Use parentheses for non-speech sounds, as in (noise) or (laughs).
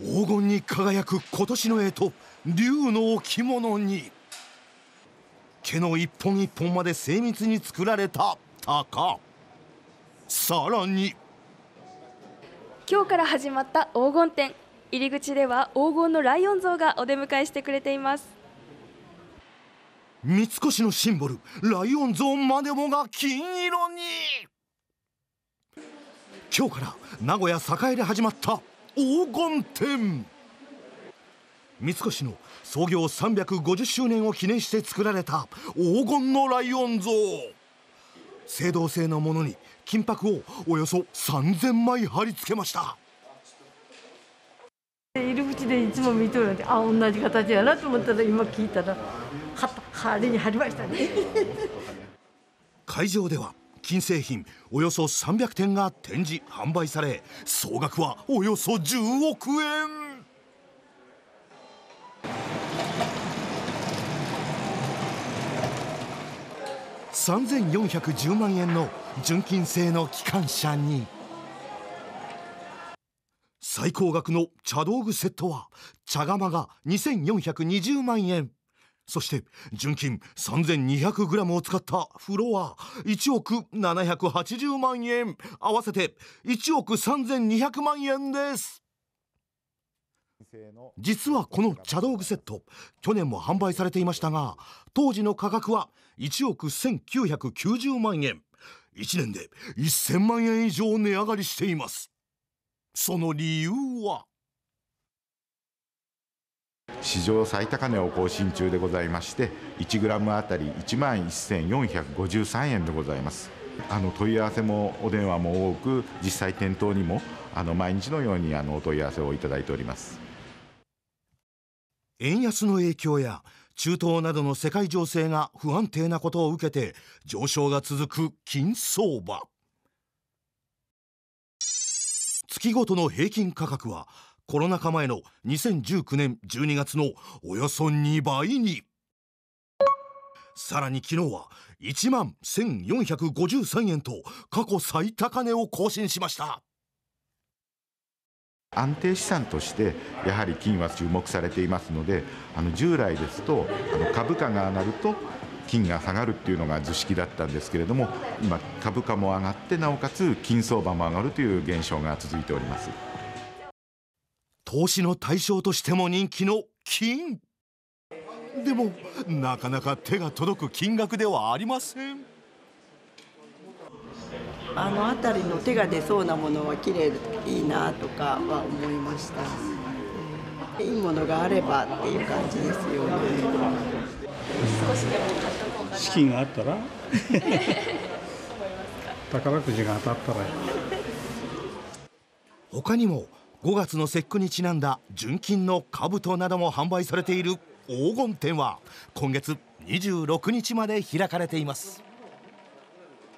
黄金に輝く今年の干と竜の置物に毛の一本一本まで精密に作られた鷹さらに今日から始まった黄金展入り口では黄金のライオン像がお出迎えしてくれています三越のシンボルライオン像までもが金色に今日から名古屋栄で始まった黄金店三越の創業350周年を記念して作られた黄金のライオン像青銅製のものに金箔をおよそ3000枚貼り付けました入り口でいつも見とるあ同じ形やなと思ったら今聞いたら貼りに貼りましたね (laughs) 会場では金製品およそ300点が展示販売され総額はおよそ10億円3410万円の純金製の機関車に最高額の茶道具セットは茶釜が2420万円。そして純金 3200g を使ったフロア1億780万円合わせて1億3200万円です実はこの茶道具セット去年も販売されていましたが当時の価格は1億1990万円1年で1000万円以上値上がりしていますその理由は史上最高値を更新中でございまして1ムあたり1万1453円でございますあの問い合わせもお電話も多く実際店頭にもあの毎日のようにあのお問い合わせをいただいております円安の影響や中東などの世界情勢が不安定なことを受けて上昇が続く金相場月ごとの平均価格はコロナ禍前の2019年12月のおよそ2倍にさらに昨日は1万1453円と過去最高値を更新しました安定資産としてやはり金は注目されていますのであの従来ですとあの株価が上がると金が下がるっていうのが図式だったんですけれども今株価も上がってなおかつ金相場も上がるという現象が続いております。投資の対象としても人気の金でもなかなか手が届く金額ではありませんあの辺りの手が出そうなものは綺麗いいなとかは思いましたいいものがあればっていう感じですよね資金があったら (laughs) 宝くじが当たったら他にも5月の節句にちなんだ純金の兜なども販売されている黄金展は今月26日まで開かれています。